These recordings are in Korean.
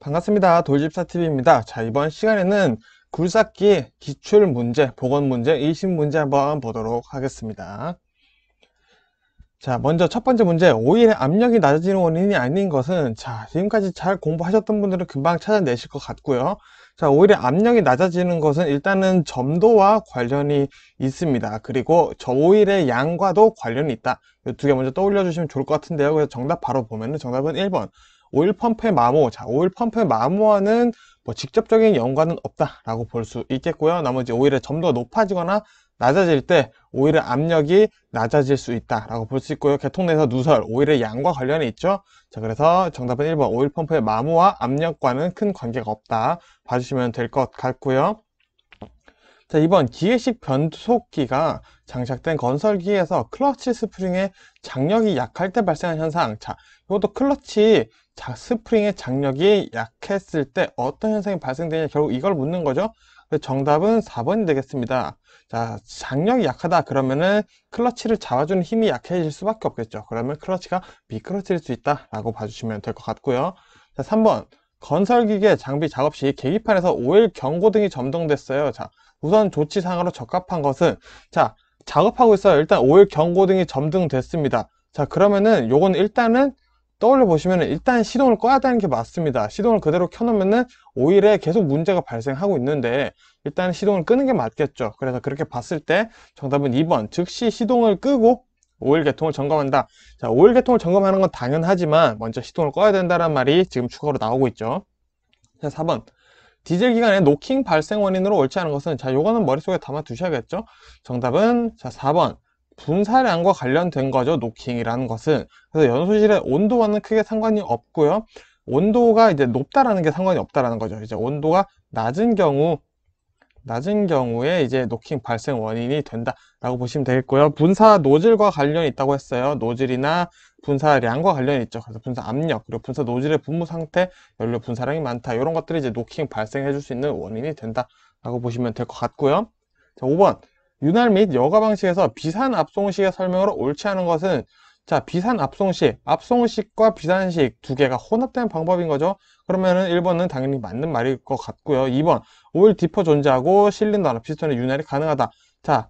반갑습니다. 돌집사TV입니다. 자, 이번 시간에는 굴삭기 기출문제, 보건문제, 일심문제 한번 보도록 하겠습니다. 자, 먼저 첫 번째 문제, 오일의 압력이 낮아지는 원인이 아닌 것은 자, 지금까지 잘 공부하셨던 분들은 금방 찾아내실 것 같고요. 자, 오일의 압력이 낮아지는 것은 일단은 점도와 관련이 있습니다. 그리고 저 오일의 양과도 관련이 있다. 이 두 개 먼저 떠올려 주시면 좋을 것 같은데요. 그래서 정답 바로 보면은 정답은 1번. 오일 펌프의 마모, 자, 오일 펌프의 마모와는 뭐 직접적인 연관은 없다라고 볼 수 있겠고요. 나머지 오일의 점도가 높아지거나 낮아질 때 오일의 압력이 낮아질 수 있다라고 볼 수 있고요. 개통 내에서 누설, 오일의 양과 관련이 있죠. 자, 그래서 정답은 1번 오일 펌프의 마모와 압력과는 큰 관계가 없다 봐주시면 될 것 같고요. 자, 이번 기계식 변속기가 장착된 건설기에서 클러치 스프링의 장력이 약할 때 발생한 현상 자, 이것도 클러치 자, 스프링의 장력이 약했을 때 어떤 현상이 발생되냐 결국 이걸 묻는 거죠 그 정답은 4번이 되겠습니다 자, 장력이 약하다 그러면은 클러치를 잡아주는 힘이 약해질 수밖에 없겠죠 그러면 클러치가 미끄러질 수 있다 라고 봐주시면 될 것 같고요 자, 3번 건설기계 장비 작업 시 계기판에서 5일 경고 등이 점등됐어요. 자, 우선 조치상으로 적합한 것은 자, 작업하고 있어요. 일단 5일 경고 등이 점등됐습니다. 자, 그러면은 요건 일단은 떠올려 보시면 일단 시동을 꺼야 되는 게 맞습니다. 시동을 그대로 켜놓으면은 5일에 계속 문제가 발생하고 있는데 일단 시동을 끄는 게 맞겠죠. 그래서 그렇게 봤을 때 정답은 2번 즉시 시동을 끄고 오일 계통을 점검한다. 자, 오일 계통을 점검하는 건 당연하지만 먼저 시동을 꺼야 된다는 말이 지금 추가로 나오고 있죠. 자, 4번. 디젤 기간에 노킹 발생 원인으로 옳지 않은 것은 자, 요거는 머릿속에 담아 두셔야겠죠. 정답은 자, 4번. 분사량과 관련된 거죠. 노킹이라는 것은. 그래서 연소실의 온도와는 크게 상관이 없고요. 온도가 이제 높다라는 게 상관이 없다라는 거죠. 이제 온도가 낮은 경우 낮은 경우에 이제 노킹 발생 원인이 된다라고 보시면 되겠고요. 분사 노즐과 관련이 있다고 했어요. 노즐이나 분사량과 관련이 있죠. 그래서 분사 압력, 그리고 분사 노즐의 분무 상태, 연료 분사량이 많다. 이런 것들이 이제 노킹 발생해 줄 수 있는 원인이 된다라고 보시면 될 것 같고요. 자, 5번. 윤활 및 여과 방식에서 비산 압송식의 설명으로 옳지 않은 것은 자, 비산 압송식, 압송식과 비산식 두 개가 혼합된 방법인 거죠. 그러면은 1번은 당연히 맞는 말일 것 같고요. 2번 오일 디퍼 존재하고 실린더 피스톤의 윤활이 가능하다. 자,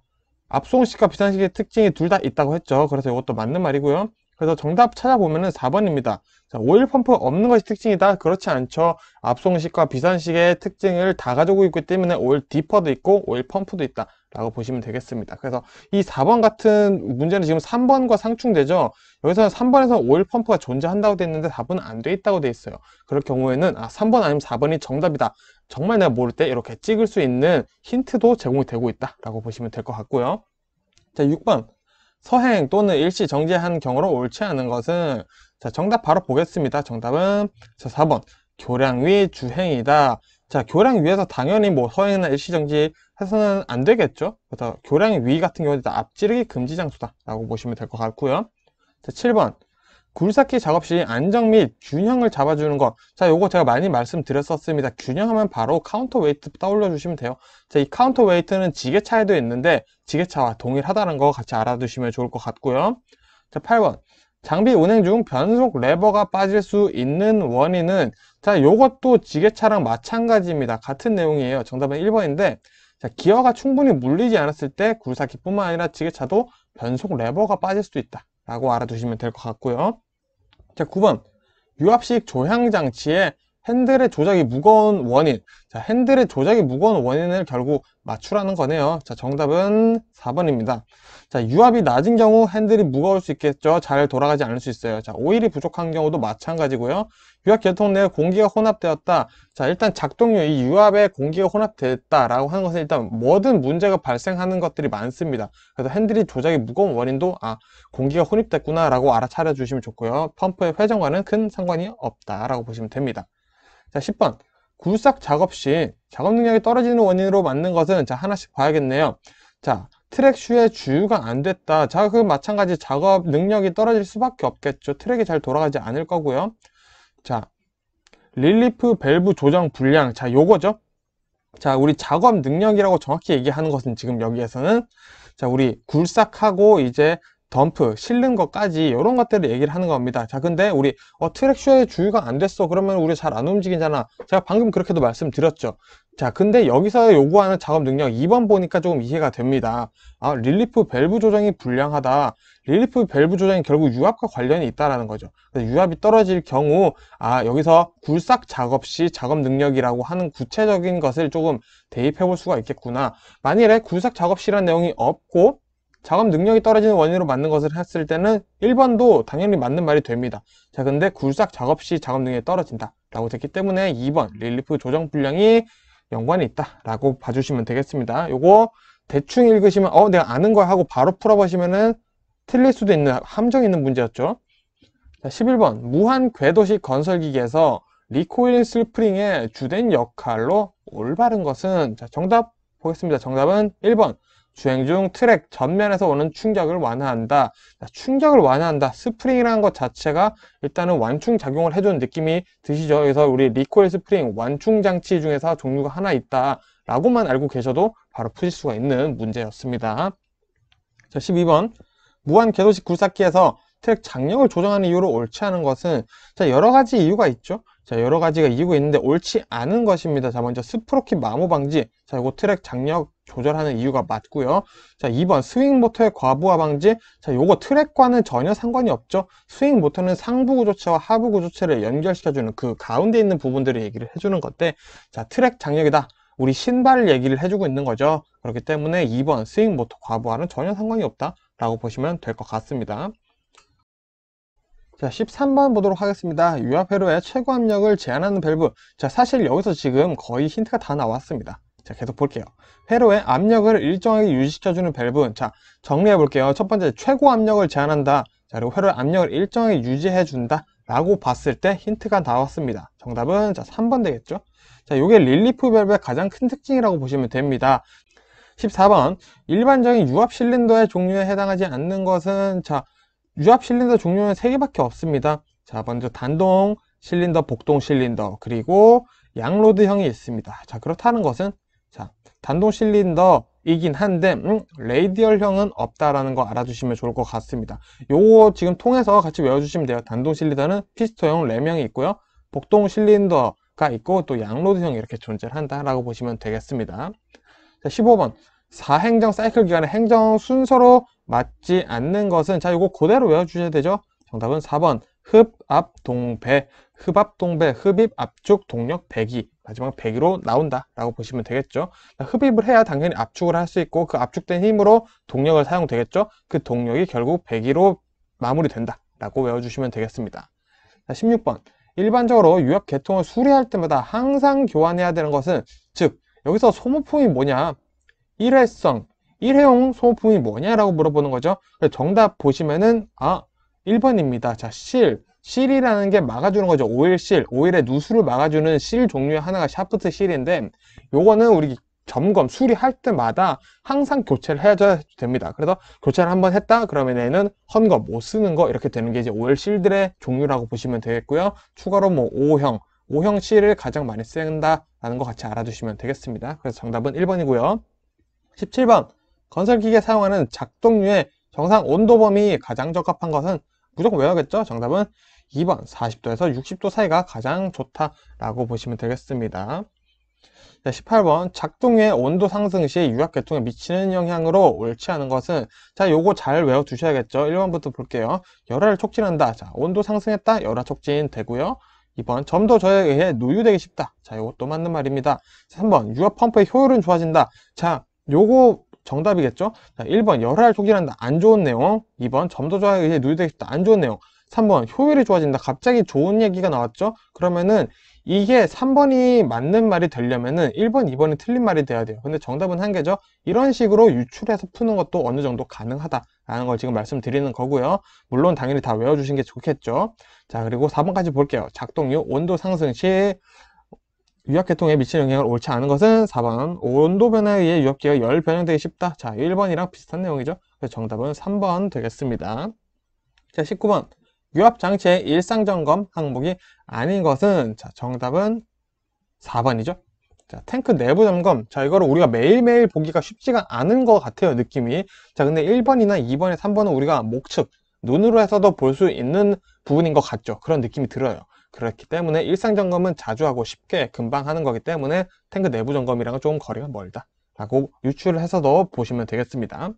압송식과 비상식의 특징이 둘 다 있다고 했죠. 그래서 이것도 맞는 말이고요. 그래서 정답 찾아보면은 4번입니다. 자, 오일 펌프 없는 것이 특징이다. 그렇지 않죠. 압송식과비상식의 특징을 다 가지고 있기 때문에 오일 디퍼도 있고 오일 펌프도 있다. 라고 보시면 되겠습니다. 그래서 이 4번 같은 문제는 지금 3번과 상충되죠. 여기서 3번에서 오일 펌프가 존재한다고 되어 있는데 4번은 안 돼 있다고 되어 있어요. 그럴 경우에는 아 3번 아니면 4번이 정답이다. 정말 내가 모를 때 이렇게 찍을 수 있는 힌트도 제공이 되고 있다라고 보시면 될 것 같고요. 자, 6번. 서행 또는 일시 정지한 경우로 옳지 않은 것은 자, 정답 바로 보겠습니다. 정답은 자, 4번. 교량 위 주행이다. 자, 교량 위에서 당연히 뭐 서행이나 일시정지 해서는 안 되겠죠. 그래서 교량 위 같은 경우는 에 앞지르기 금지 장소다라고 보시면 될 것 같고요. 자, 7번. 굴삭기 작업 시 안정 및 균형을 잡아주는 것. 자, 요거 제가 많이 말씀드렸었습니다. 균형하면 바로 카운터 웨이트 떠올려 주시면 돼요. 자, 이 카운터 웨이트는 지게차에도 있는데 지게차와 동일하다는 거 같이 알아두시면 좋을 것 같고요. 자, 8번. 장비 운행 중 변속 레버가 빠질 수 있는 원인은 자 요것도 지게차랑 마찬가지입니다 같은 내용이에요 정답은 1번인데 자, 기어가 충분히 물리지 않았을 때 굴삭기뿐만 아니라 지게차도 변속 레버가 빠질 수도 있다 라고 알아두시면 될 것 같고요 자 9번 유압식 조향 장치에 핸들의 조작이 무거운 원인 자 핸들의 조작이 무거운 원인을 결국 맞추라는 거네요 자 정답은 4번입니다 자 유압이 낮은 경우 핸들이 무거울 수 있겠죠 잘 돌아가지 않을 수 있어요 자 오일이 부족한 경우도 마찬가지고요 유압 계통 내에 공기가 혼합되었다 자 일단 작동률 이 유압에 공기가 혼합됐다 라고 하는 것은 일단 뭐든 문제가 발생하는 것들이 많습니다 그래서 핸들이 조작이 무거운 원인도 아 공기가 혼입됐구나 라고 알아차려 주시면 좋고요 펌프의 회전과는 큰 상관이 없다 라고 보시면 됩니다 자 10번 굴삭 작업 시 작업 능력이 떨어지는 원인으로 맞는 것은 자 하나씩 봐야겠네요 자 트랙 슈의 주유가 안 됐다 자그 마찬가지 작업 능력이 떨어질 수밖에 없겠죠 트랙이 잘 돌아가지 않을 거고요 자 릴리프 밸브 조정 불량 자 요거죠 자 우리 작업 능력이라고 정확히 얘기하는 것은 지금 여기에서는 자 우리 굴삭하고 이제 덤프, 실는 것까지 이런 것들을 얘기를 하는 겁니다. 자, 근데 우리 어, 트랙쇼에 주유가 안 됐어. 그러면 우리 잘 안 움직이잖아. 제가 방금 그렇게도 말씀드렸죠. 자, 근데 여기서 요구하는 작업 능력 2번 보니까 조금 이해가 됩니다. 아, 릴리프 밸브 조정이 불량하다. 릴리프 밸브 조정이 결국 유압과 관련이 있다라는 거죠. 유압이 떨어질 경우 아, 여기서 굴삭 작업 시 작업 능력이라고 하는 구체적인 것을 조금 대입해 볼 수가 있겠구나. 만일에 굴삭 작업 시라는 내용이 없고 작업 능력이 떨어지는 원인으로 맞는 것을 했을 때는 1번도 당연히 맞는 말이 됩니다. 자, 근데 굴삭 작업 시 작업 능력이 떨어진다. 라고 됐기 때문에 2번 릴리프 조정 분량이 연관이 있다. 라고 봐주시면 되겠습니다. 요거 대충 읽으시면 어 내가 아는 거 하고 바로 풀어보시면은 틀릴 수도 있는 함정 있는 문제였죠. 자, 11번 무한 궤도식 건설기계에서 리코일 슬프링의 주된 역할로 올바른 것은 자, 정답 보겠습니다. 정답은 1번 주행 중 트랙 전면에서 오는 충격을 완화한다. 충격을 완화한다. 스프링이라는 것 자체가 일단은 완충 작용을 해주는 느낌이 드시죠. 그래서 우리 리코일 스프링 완충 장치 중에서 종류가 하나 있다. 라고만 알고 계셔도 바로 푸실 수가 있는 문제였습니다. 자, 12번. 무한 개도식 굴삭기에서 트랙 장력을 조정하는 이유로 옳지 않은 것은 자, 여러 가지 이유가 있죠. 자 여러 가지가 이기고 있는데 옳지 않은 것입니다. 자 먼저 스프로킷 마모 방지 자 요거 트랙 장력 조절하는 이유가 맞고요. 자 2번 스윙 모터의 과부하 방지 자 요거 트랙과는 전혀 상관이 없죠. 스윙 모터는 상부 구조체와 하부 구조체를 연결시켜주는 그 가운데 있는 부분들을 얘기를 해주는 건데 자 트랙 장력이다. 우리 신발 얘기를 해주고 있는 거죠. 그렇기 때문에 2번 스윙 모터 과부하는 전혀 상관이 없다. 라고 보시면 될 것 같습니다. 자 13번 보도록 하겠습니다 유압 회로의 최고 압력을 제한하는 밸브 자 사실 여기서 지금 거의 힌트가 다 나왔습니다 자 계속 볼게요 회로의 압력을 일정하게 유지시켜주는 밸브 자 정리해 볼게요 첫 번째 최고 압력을 제한한다 자 그리고 회로의 압력을 일정하게 유지해 준다 라고 봤을 때 힌트가 나왔습니다 정답은 자 3번 되겠죠 자 요게 릴리프 밸브의 가장 큰 특징이라고 보시면 됩니다 14번 일반적인 유압 실린더의 종류에 해당하지 않는 것은 자 유압 실린더 종류는 3개밖에 없습니다 자 먼저 단동 실린더 복동 실린더 그리고 양로드형이 있습니다 자 그렇다는 것은 자 단동 실린더이긴 한데 음, 레이디얼형은 없다라는 거 알아주시면 좋을 것 같습니다 요거 지금 통해서 같이 외워주시면 돼요 단동 실린더는 피스토형 레명이 있고요 복동 실린더가 있고 또 양로드형 이렇게 존재를 한다라고 보시면 되겠습니다 자 15번 4행정 사이클 기간의 행정 순서로 맞지 않는 것은 자 이거 그대로 외워주셔야 되죠 정답은 4번 흡압동배 흡압동배 흡입 압축 동력 배기 마지막 배기로 나온다 라고 보시면 되겠죠 흡입을 해야 당연히 압축을 할 수 있고 그 압축된 힘으로 동력을 사용되겠죠 그 동력이 결국 배기로 마무리된다 라고 외워주시면 되겠습니다 자, 16번 일반적으로 유약 계통을 수리할 때마다 항상 교환해야 되는 것은 즉 여기서 소모품이 뭐냐 일회성, 일회용 소모품이 뭐냐라고 물어보는 거죠. 정답 보시면은 아 1번입니다. 자, 실. 실이라는 게 막아주는 거죠. 오일 실. 오일의 누수를 막아주는 실 종류의 하나가 샤프트 실인데 요거는 우리 점검, 수리할 때마다 항상 교체를 해줘야 됩니다. 그래서 교체를 한번 했다? 그러면 얘는 헌 거, 못 쓰는 거 이렇게 되는 게 이제 오일 실들의 종류라고 보시면 되겠고요. 추가로 뭐 O형, O형 실을 가장 많이 쓴다라는 거 같이 알아두시면 되겠습니다. 그래서 정답은 1번이고요. 17번. 건설기계 사용하는 작동류의 정상 온도 범위 가장 적합한 것은 무조건 외워야겠죠? 정답은 2번 40도에서 60도 사이가 가장 좋다라고 보시면 되겠습니다. 18번 작동의 온도 상승 시 유압계통에 미치는 영향으로 옳지 않은 것은 자 요거 잘 외워두셔야겠죠 1번부터 볼게요 열화를 촉진한다 자 온도 상승했다 열화 촉진 되고요 2번 점도 저에 의해 노유되기 쉽다 자 요것도 맞는 말입니다 3번 유압 펌프의 효율은 좋아진다 자 요거 정답이겠죠? 자, 1번 열화를 촉진한다. 안 좋은 내용. 2번 점도 조화에 의해 누유되기 쉽다. 안 좋은 내용. 3번 효율이 좋아진다. 갑자기 좋은 얘기가 나왔죠? 그러면은 이게 3번이 맞는 말이 되려면은 1번, 2번이 틀린 말이 돼야 돼요. 근데 정답은 한 개죠. 이런 식으로 유출해서 푸는 것도 어느 정도 가능하다라는 걸 지금 말씀드리는 거고요. 물론 당연히 다 외워주신 게 좋겠죠. 자, 그리고 4번까지 볼게요. 작동률, 온도 상승 시 유약계통에 미치는 영향을 옳지 않은 것은 4번 온도 변화에 의해 유압기가 열 변형되기 쉽다 자 1번이랑 비슷한 내용이죠 그래서 정답은 3번 되겠습니다 자 19번 유압장치의 일상점검 항목이 아닌 것은 자 정답은 4번이죠 자, 탱크 내부 점검 자 이거를 우리가 매일매일 보기가 쉽지가 않은 것 같아요 느낌이 자 근데 1번이나 2번에 3번은 우리가 목측 눈으로 해서도 볼 수 있는 부분인 것 같죠 그런 느낌이 들어요 그렇기 때문에 일상 점검은 자주 하고 쉽게 금방 하는 거기 때문에 탱크 내부 점검이랑은 조금 거리가 멀다 라고 유추를 해서도 보시면 되겠습니다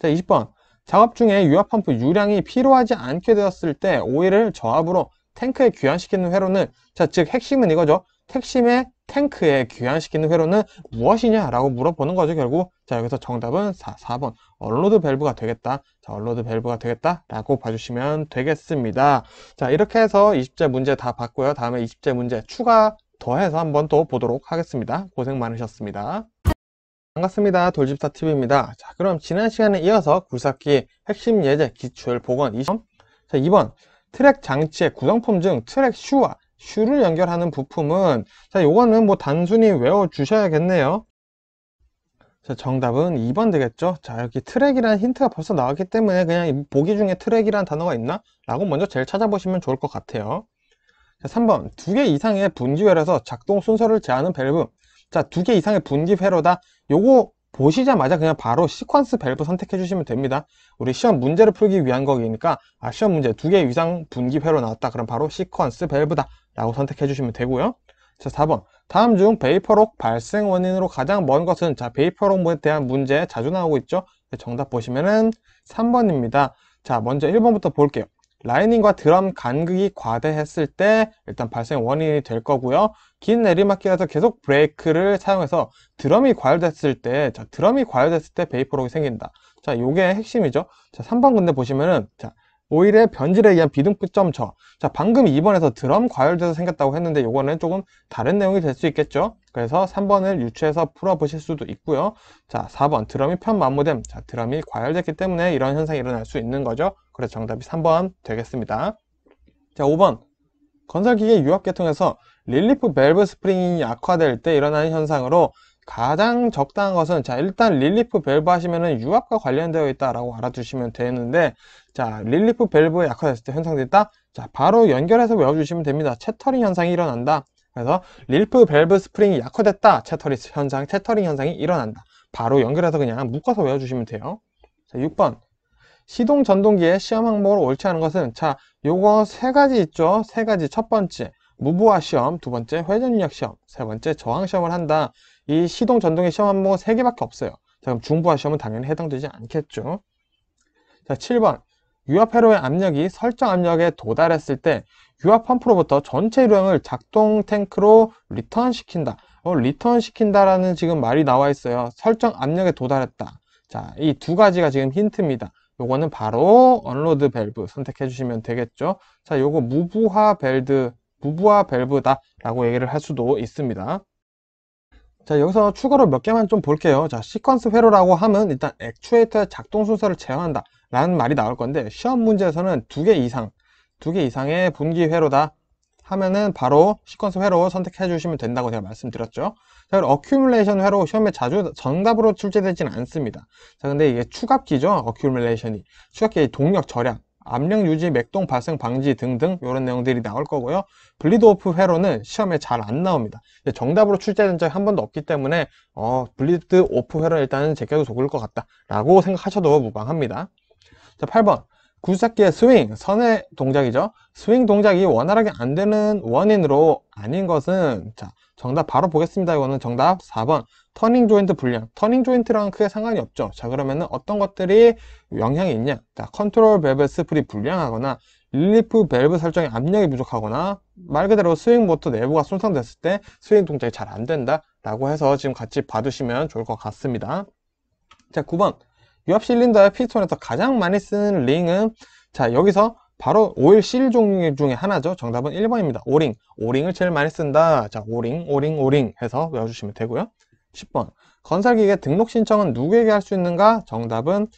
자 20번 작업 중에 유압펌프 유량이 필요하지 않게 되었을 때 오일을 저압으로 탱크에 귀환시키는 회로는 자 즉 핵심은 이거죠 핵심의 탱크에 귀환시키는 회로는 무엇이냐라고 물어보는 거죠 결국 자 여기서 정답은 4, 4번 언로드 밸브가 되겠다 자 언로드 밸브가 되겠다 라고 봐주시면 되겠습니다 자 이렇게 해서 20제 문제 다 봤고요 다음에 20제 문제 추가 더해서 한번 또 보도록 하겠습니다 고생 많으셨습니다 반갑습니다 돌집사TV입니다 자 그럼 지난 시간에 이어서 굴삭기 핵심 예제 기출 복원 2점 자 2번 트랙 장치의 구성품 중 트랙 슈와 슈를 연결하는 부품은 자 요거는 뭐 단순히 외워 주셔야겠네요 자 정답은 2번 되겠죠 자 여기 트랙이라는 힌트가 벌써 나왔기 때문에 그냥 보기 중에 트랙이라는 단어가 있나? 라고 먼저 제일 찾아보시면 좋을 것 같아요 자 3번 두 개 이상의 분기회로서 작동 순서를 제하는 밸브 자 두 개 이상의 분기회로다 요거 보시자마자 그냥 바로 시퀀스 밸브 선택해 주시면 됩니다 우리 시험 문제를 풀기 위한 거니까 기아 시험 문제 두 개 이상 분기 회로 나왔다 그럼 바로 시퀀스 밸브다 라고 선택해 주시면 되고요 자 4번 다음 중 베이퍼록 발생 원인으로 가장 먼 것은 자 베이퍼록에 대한 문제 자주 나오고 있죠 네, 정답 보시면은 3번입니다 자 먼저 1번부터 볼게요 라이닝과 드럼 간극이 과대했을 때 일단 발생 원인이 될 거고요 긴 내리막길에서 계속 브레이크를 사용해서 드럼이 과열됐을 때 자, 드럼이 과열됐을 때 베이퍼록이 생긴다 자 요게 핵심이죠 자 3번 근데 보시면은 자 오일의 변질에 의한 비등급점 저. 자, 방금 2번에서 드럼 과열돼서 생겼다고 했는데 이거는 조금 다른 내용이 될 수 있겠죠. 그래서 3번을 유추해서 풀어보실 수도 있고요. 자, 4번 드럼이 편마모됨. 자, 드럼이 과열됐기 때문에 이런 현상이 일어날 수 있는 거죠. 그래서 정답이 3번 되겠습니다. 자, 5번 건설기계 유압계통에서 릴리프 밸브 스프링이 악화될 때 일어나는 현상으로 가장 적당한 것은 자 일단 릴리프 밸브 하시면은 유압과 관련되어 있다라고 알아두시면 되는데 자 릴리프 밸브에 약화됐을 때 현상됐다 자 바로 연결해서 외워주시면 됩니다 채터링 현상이 일어난다 그래서 릴프 밸브 스프링이 약화됐다 채터링 현상 채터링 현상이 일어난다 바로 연결해서 그냥 묶어서 외워주시면 돼요 자 6번 시동 전동기의 시험 항목을 옳지 않은 것은 자 요거 세 가지 있죠 세 가지 첫 번째 무보화 시험 두 번째 회전력 시험 세 번째 저항 시험을 한다 이 시동 전동의 시험 항목은 3개밖에 없어요. 자, 그럼 중부화 시험은 당연히 해당되지 않겠죠. 자, 7번. 유압 회로의 압력이 설정 압력에 도달했을 때 유압 펌프로부터 전체 유량을 작동 탱크로 리턴시킨다. 어, 리턴시킨다라는 지금 말이 나와 있어요. 설정 압력에 도달했다. 자, 이 두 가지가 지금 힌트입니다. 요거는 바로 언로드 밸브 선택해 주시면 되겠죠. 자, 요거 무부하 밸드, 무부하 밸브다라고 얘기를 할 수도 있습니다. 자 여기서 추가로 몇 개만 좀 볼게요 자 시퀀스 회로라고 하면 일단 액추에이터의 작동 순서를 제어한다 라는 말이 나올 건데 시험 문제에서는 두 개 이상 두 개 이상의 분기 회로다 하면은 바로 시퀀스 회로 선택해 주시면 된다고 제가 말씀드렸죠 자 그리고 어큐뮬레이션 회로 시험에 자주 정답으로 출제되진 않습니다 자 근데 이게 추갑기죠 어큐뮬레이션이 추갑기의 동력 절약 압력 유지, 맥동 발생 방지 등등 이런 내용들이 나올 거고요. 블리드오프 회로는 시험에 잘 안 나옵니다. 정답으로 출제된 적이 한 번도 없기 때문에 어, 블리드오프 회로는 일단은 제껴도 좋을 것 같다라고 생각하셔도 무방합니다. 자, 8번. 구사기의 스윙, 선의 동작이죠. 스윙 동작이 원활하게 안 되는 원인으로 아닌 것은 자 정답 바로 보겠습니다. 이거는 정답 4번 터닝 조인트 불량, 터닝 조인트랑 크게 상관이 없죠. 자 그러면은 어떤 것들이 영향이 있냐? 자, 컨트롤 밸브 스프리 불량하거나 릴리프 밸브 설정의 압력이 부족하거나 말 그대로 스윙 모터 내부가 손상됐을 때 스윙 동작이 잘 안 된다 라고 해서 지금 같이 봐두시면 좋을 것 같습니다 자 9번 유압 실린더의 피스톤에서 가장 많이 쓰는 링은 자 여기서 바로 오일 실 종류 중에 하나죠 정답은 1번입니다 오링 오링을 제일 많이 쓴다 자 오링 오링 오링 해서 외워주시면 되고요 10번 건설기계 등록 신청은 누구에게 할 수 있는가? 정답은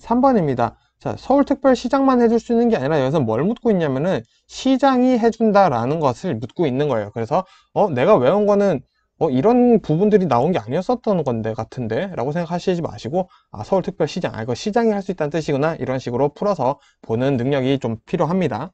3번입니다. 자, 서울특별시장만 해줄 수 있는 게 아니라 여기서 뭘 묻고 있냐면은 시장이 해준다라는 것을 묻고 있는 거예요. 그래서 어 내가 외운 거는 어 이런 부분들이 나온 게 아니었었던 건데 같은데 라고 생각하시지 마시고 아 서울특별시장 아 이거 시장이 할 수 있다는 뜻이구나 이런 식으로 풀어서 보는 능력이 좀 필요합니다.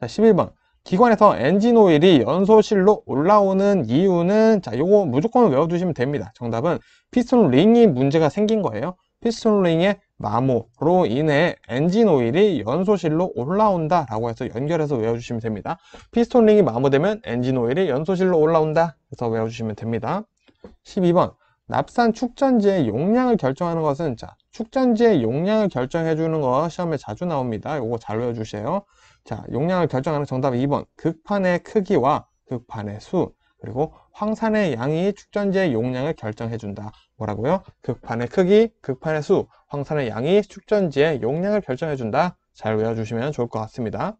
자 11번 기관에서 엔진 오일이 연소실로 올라오는 이유는 자 요거 무조건 외워두시면 됩니다 정답은 피스톤 링이 문제가 생긴 거예요 피스톤 링의 마모로 인해 엔진 오일이 연소실로 올라온다 라고 해서 연결해서 외워주시면 됩니다 피스톤 링이 마모되면 엔진 오일이 연소실로 올라온다 해서 외워주시면 됩니다 12번 납산 축전지의 용량을 결정하는 것은 자 축전지의 용량을 결정해 주는 거 시험에 자주 나옵니다 이거 잘 외워주세요 자, 용량을 결정하는 정답은 2번. 극판의 크기와 극판의 수, 그리고 황산의 양이 축전지의 용량을 결정해준다. 뭐라고요? 극판의 크기, 극판의 수, 황산의 양이 축전지의 용량을 결정해준다. 잘 외워주시면 좋을 것 같습니다.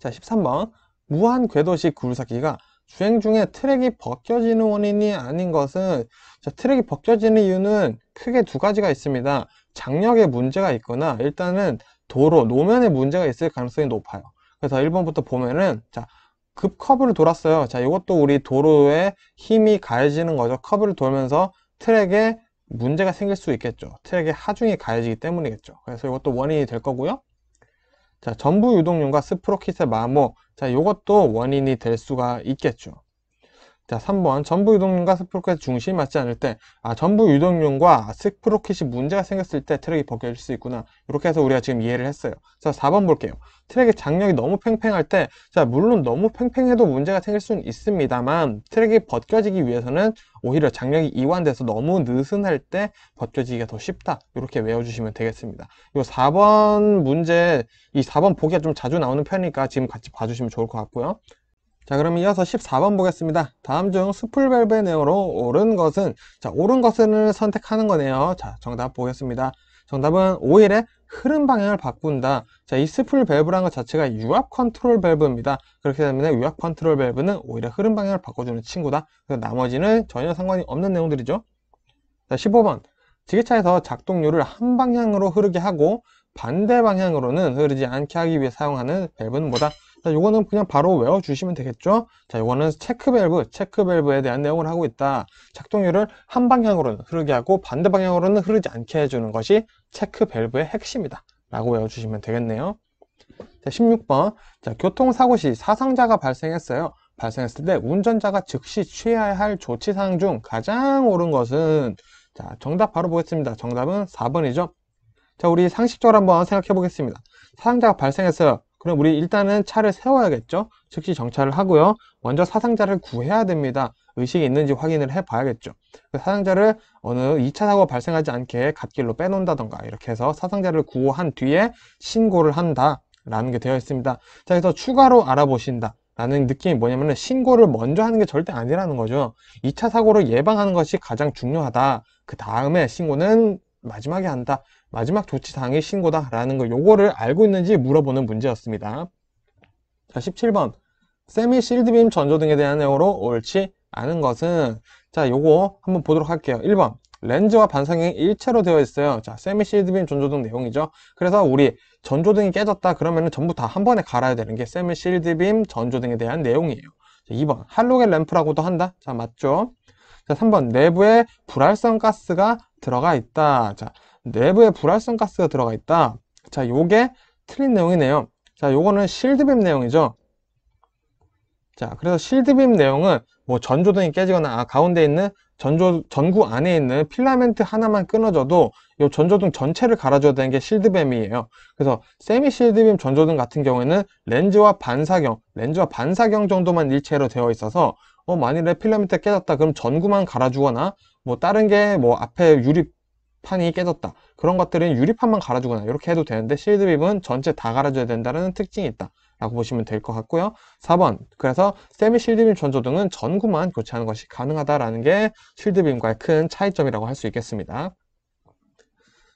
자, 13번. 무한 궤도식 구루사기가 주행 중에 트랙이 벗겨지는 원인이 아닌 것은 자, 트랙이 벗겨지는 이유는 크게 두 가지가 있습니다. 장력에 문제가 있거나 일단은 도로, 노면에 문제가 있을 가능성이 높아요. 그래서 1번부터 보면은 자급 커브를 돌았어요. 자 이것도 우리 도로에 힘이 가해지는 거죠. 커브를 돌면서 트랙에 문제가 생길 수 있겠죠. 트랙에 하중이 가해지기 때문이겠죠. 그래서 이것도 원인이 될 거고요. 자 전부 유동률과 스프로킷의 마모 자 이것도 원인이 될 수가 있겠죠. 자 3번 전부 유동률과 스프로켓 중심이 맞지 않을 때아 전부 유동률과 스프로켓이 문제가 생겼을 때 트랙이 벗겨질 수 있구나 이렇게 해서 우리가 지금 이해를 했어요 자 4번 볼게요 트랙의 장력이 너무 팽팽할 때자 물론 너무 팽팽해도 문제가 생길 수는 있습니다만 트랙이 벗겨지기 위해서는 오히려 장력이 이완돼서 너무 느슨할 때 벗겨지기가 더 쉽다 이렇게 외워주시면 되겠습니다 이 4번 문제 이 4번 보기가 좀 자주 나오는 편이니까 지금 같이 봐주시면 좋을 것 같고요 자 그럼 이어서 14번 보겠습니다 다음 중 스풀밸브의 내용으로 옳은 것은 자 옳은 것을 선택하는 거네요 자 정답 보겠습니다 정답은 5일에 흐름 방향을 바꾼다 자이 스풀 밸브라는 것 자체가 유압 컨트롤 밸브입니다 그렇기 때문에 유압 컨트롤 밸브는 오히려 흐름 방향을 바꿔주는 친구다 그래서 나머지는 전혀 상관이 없는 내용들이죠 자 15번 지게차에서 작동률을 한 방향으로 흐르게 하고 반대 방향으로는 흐르지 않게 하기 위해 사용하는 밸브는 뭐다 자, 이거는 그냥 바로 외워주시면 되겠죠? 자, 이거는 체크밸브, 체크밸브에 대한 내용을 하고 있다. 작동률을 한 방향으로는 흐르게 하고 반대 방향으로는 흐르지 않게 해주는 것이 체크밸브의 핵심이다. 라고 외워주시면 되겠네요. 자, 16번. 자, 교통사고 시 사상자가 발생했어요. 발생했을 때 운전자가 즉시 취해야 할 조치사항 중 가장 옳은 것은 자 정답 바로 보겠습니다 정답은 4번이죠 자 우리 상식적으로 한번 생각해 보겠습니다 사상자가 발생했어요 그럼 우리 일단은 차를 세워야겠죠? 즉시 정차를 하고요. 먼저 사상자를 구해야 됩니다. 의식이 있는지 확인을 해봐야겠죠. 그 사상자를 어느 2차 사고가 발생하지 않게 갓길로 빼놓는다던가 이렇게 해서 사상자를 구호한 뒤에 신고를 한다 라는 게 되어 있습니다. 자 그래서 추가로 알아보신다. 라는 느낌이 뭐냐면은 신고를 먼저 하는 게 절대 아니라는 거죠. 2차 사고를 예방하는 것이 가장 중요하다. 그 다음에 신고는 마지막에 한다. 마지막 조치 당해신 고다라는거 요거를 알고 있는지 물어보는 문제였습니다. 자 17번 세미 실드빔 전조 등에 대한 내용으로 옳지 않은 것은 자 요거 한번 보도록 할게요. 1번 렌즈와 반사경이 일체로 되어 있어요. 자 세미 실드빔 전조등 내용이죠. 그래서 우리 전조등이 깨졌다 그러면 전부 다 한 번에 갈아야 되는 게 세미 실드빔 전조등에 대한 내용이에요. 자, 2번 할로겐 램프라고도 한다. 자 맞죠? 자 3번 내부에 불활성 가스가 들어가 있다. 자 내부에 불활성 가스가 들어가 있다 자 요게 틀린 내용이네요 자 요거는 실드빔 내용이죠 자 그래서 실드빔 내용은 뭐 전조등이 깨지거나 아, 가운데 있는 전조, 전구 안에 있는 필라멘트 하나만 끊어져도 이 전조등 전체를 갈아줘야 되는 게실드뱀이에요 그래서 세미 실드빔 전조등 같은 경우에는 렌즈와 반사경 렌즈와 반사경 정도만 일체로 되어 있어서 어 만일에 필라멘트 깨졌다 그럼 전구만 갈아주거나 뭐 다른 게 뭐 앞에 유리 판이 깨졌다 그런 것들은 유리판만 갈아주거나 이렇게 해도 되는데 실드 빕은 전체 다 갈아줘야 된다는 특징이 있다 라고 보시면 될 것 같고요 4번 그래서 세미 실드빔 전조등은 전구만 교체하는 것이 가능하다라는 게 실드빔과의 큰 차이점이라고 할 수 있겠습니다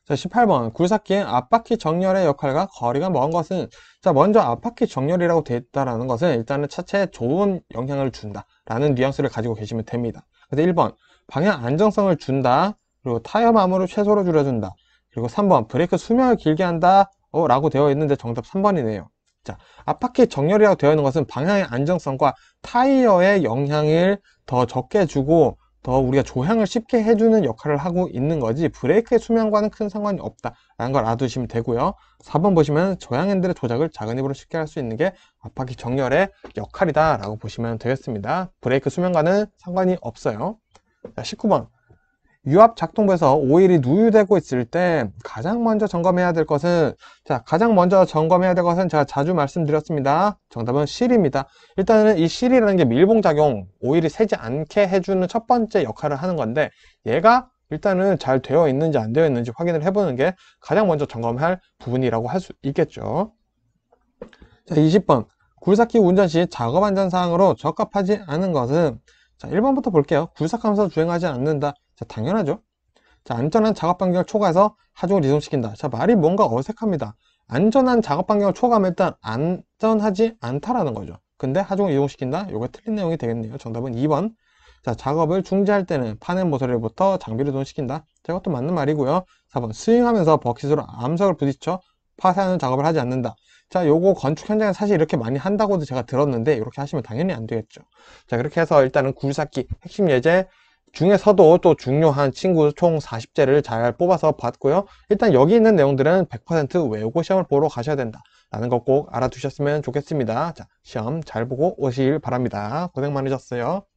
자 18번 굴삭기의 앞바퀴 정렬의 역할과 거리가 먼 것은 자 먼저 앞바퀴 정렬이라고 되어 있다는 것은 일단은 차체에 좋은 영향을 준다 라는 뉘앙스를 가지고 계시면 됩니다 그래서 1번 방향 안정성을 준다 그리고 타이어암으로 최소로 줄여준다. 그리고 3번 브레이크 수명을 길게 한다 어, 라고 되어 있는데 정답 3번이네요. 자, 앞바퀴 정렬이라고 되어 있는 것은 방향의 안정성과 타이어의 영향을 더 적게 주고 더 우리가 조향을 쉽게 해주는 역할을 하고 있는 거지 브레이크의 수명과는 큰 상관이 없다라는 걸 알아두시면 되고요. 4번 보시면 조향 핸들의 조작을 작은 힘으로 쉽게 할 수 있는 게 앞바퀴 정렬의 역할이다라고 보시면 되겠습니다. 브레이크 수명과는 상관이 없어요. 자, 19번 유압 작동부에서 오일이 누유되고 있을 때 가장 먼저 점검해야 될 것은 자 가장 먼저 점검해야 될 것은 제가 자주 말씀드렸습니다 정답은 실입니다 일단은 이 실이라는 게 밀봉작용 오일이 새지 않게 해주는 첫 번째 역할을 하는 건데 얘가 일단은 잘 되어 있는지 안 되어 있는지 확인을 해보는 게 가장 먼저 점검할 부분이라고 할 수 있겠죠 자 20번 굴삭기 운전 시 작업 안전 사항으로 적합하지 않은 것은 자 1번부터 볼게요 굴삭하면서 주행하지 않는다 자, 당연하죠. 자, 안전한 작업 반경을 초과해서 하중을 이동시킨다. 자, 말이 뭔가 어색합니다. 안전한 작업 반경을 초과하면 일단 안전하지 않다라는 거죠. 근데 하중을 이동시킨다? 요거 틀린 내용이 되겠네요. 정답은 2번. 자, 작업을 중지할 때는 파낸 모서리로부터 장비를 이동시킨다. 자, 이것도 맞는 말이고요. 4번. 스윙하면서 버킷으로 암석을 부딪혀 파쇄하는 작업을 하지 않는다. 자, 요거 건축 현장에 사실 이렇게 많이 한다고도 제가 들었는데 이렇게 하시면 당연히 안 되겠죠. 자, 그렇게 해서 일단은 굴삭기 핵심 예제 중에서도 또 중요한 친구 총 40제를 잘 뽑아서 봤고요. 일단 여기 있는 내용들은 100% 외우고 시험을 보러 가셔야 된다. 라는 거 꼭 알아두셨으면 좋겠습니다. 자, 시험 잘 보고 오시길 바랍니다. 고생 많으셨어요.